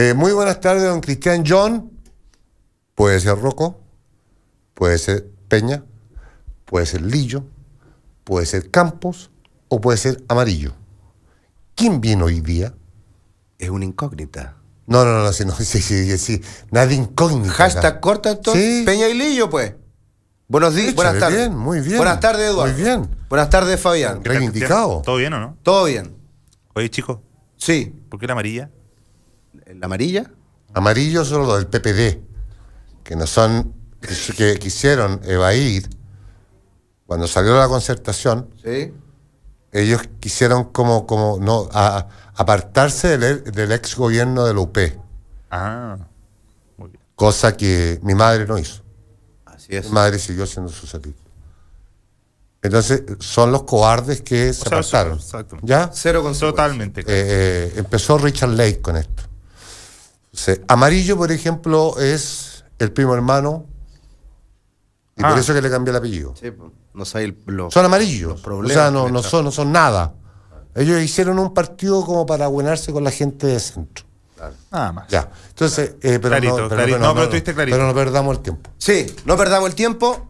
Eh, muy buenas tardes, don Cristian John. Puede ser Rocco, puede ser Peña, puede ser Lillo, puede ser Campos o puede ser Amarillo. ¿Quién viene hoy día? Es una incógnita. No, no, no, sí, sí, sí, sí. Nadie incógnita. Hashtag corta entonces. Peña y Lillo, pues. Buenos días, buenas tardes. Bien, muy bien. Buenas tardes, Eduardo. Muy bien. Buenas tardes, Fabián. ¿Todo bien o no? Todo bien. Oye, chico. Sí. ¿Por qué la amarilla? El amarilla? Amarillo son los del PPD, que no son, que quisieron evadir cuando salió la concertación. Ellos quisieron como, como no, apartarse del, ex gobierno de la UP. Ah. Cosa que mi madre no hizo. Así es. Mi madre siguió siendo su satélite. Entonces, son los cobardes que se apartaron. ¿Ya? Cero con Totalmente. Eh, eh, empezó Richard Lake con esto. Amarillo, por ejemplo, es el primo hermano. Y por ah. eso que le cambié el apellido. Pues, son amarillos. o sea, no, son, no son nada. Ellos hicieron un partido como para buenarse con la gente de centro. Nada más. Entonces, eh, pero, no, Pero no perdamos el tiempo. Sí, no perdamos el tiempo.